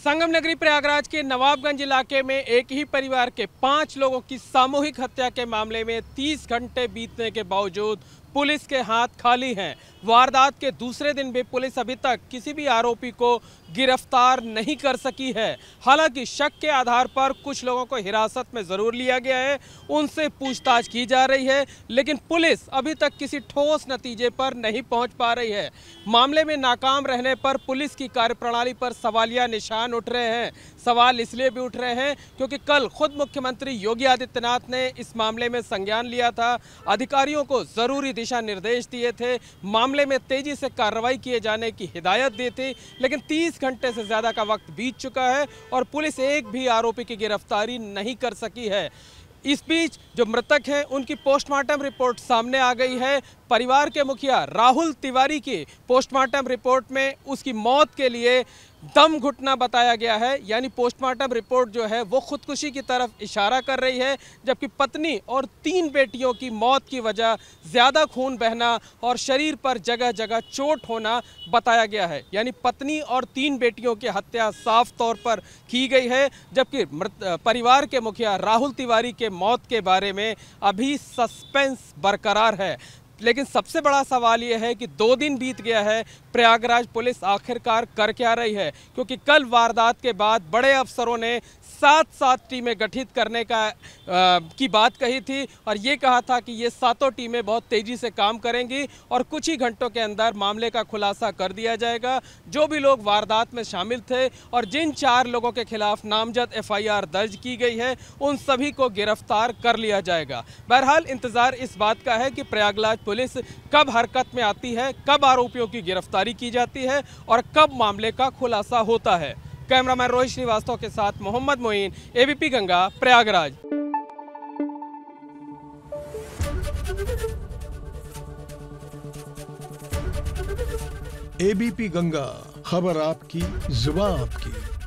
संगम नगरी प्रयागराज के नवाबगंज इलाके में एक ही परिवार के पांच लोगों की सामूहिक हत्या के मामले में 30 घंटे बीतने के बावजूद पुलिस के हाथ खाली हैं वारदात के दूसरे दिन भी पुलिस अभी तक किसी भी आरोपी को गिरफ्तार नहीं कर सकी है हालांकि शक के आधार पर कुछ लोगों को हिरासत में ज़रूर लिया गया है उनसे पूछताछ की जा रही है लेकिन पुलिस अभी तक किसी ठोस नतीजे पर नहीं पहुंच पा रही है मामले में नाकाम रहने पर पुलिस की कार्यप्रणाली पर सवालिया निशान उठ रहे हैं सवाल इसलिए भी उठ रहे हैं क्योंकि कल खुद मुख्यमंत्री योगी आदित्यनाथ ने इस मामले में संज्ञान लिया था अधिकारियों को ज़रूरी दिशा निर्देश दिए थे मामले में तेज़ी से कार्रवाई किए जाने की हिदायत दी थी लेकिन तीस घंटे से ज़्यादा का वक्त बीत चुका है और पुलिस एक भी आरोपी की गिरफ्तारी नहीं कर सकी है इस बीच जो मृतक हैं उनकी पोस्टमार्टम रिपोर्ट सामने आ गई है परिवार के मुखिया राहुल तिवारी की पोस्टमार्टम रिपोर्ट में उसकी मौत के लिए दम घुटना बताया गया है यानी पोस्टमार्टम रिपोर्ट जो है वो खुदकुशी की तरफ इशारा कर रही है जबकि पत्नी और तीन बेटियों की मौत की वजह ज़्यादा खून बहना और शरीर पर जगह जगह चोट होना बताया गया है यानी पत्नी और तीन बेटियों की हत्या साफ तौर पर की गई है जबकि परिवार के मुखिया राहुल तिवारी के मौत के बारे में अभी सस्पेंस बरकरार है लेकिन सबसे बड़ा सवाल यह है कि दो दिन बीत गया है प्रयागराज पुलिस आखिरकार कर क्या रही है क्योंकि कल वारदात के बाद बड़े अफसरों ने सात सात टीमें गठित करने का आ, की बात कही थी और ये कहा था कि ये सातों टीमें बहुत तेज़ी से काम करेंगी और कुछ ही घंटों के अंदर मामले का खुलासा कर दिया जाएगा जो भी लोग वारदात में शामिल थे और जिन चार लोगों के खिलाफ नामजद एफआईआर दर्ज की गई है उन सभी को गिरफ्तार कर लिया जाएगा बहरहाल इंतज़ार इस बात का है कि प्रयागराज पुलिस कब हरकत में आती है कब आरोपियों की गिरफ्तारी की जाती है और कब मामले का खुलासा होता है कैमरामैन रोहित श्रीवास्तव के साथ मोहम्मद मोइन एबीपी गंगा प्रयागराज एबीपी गंगा खबर आपकी जुबा आपकी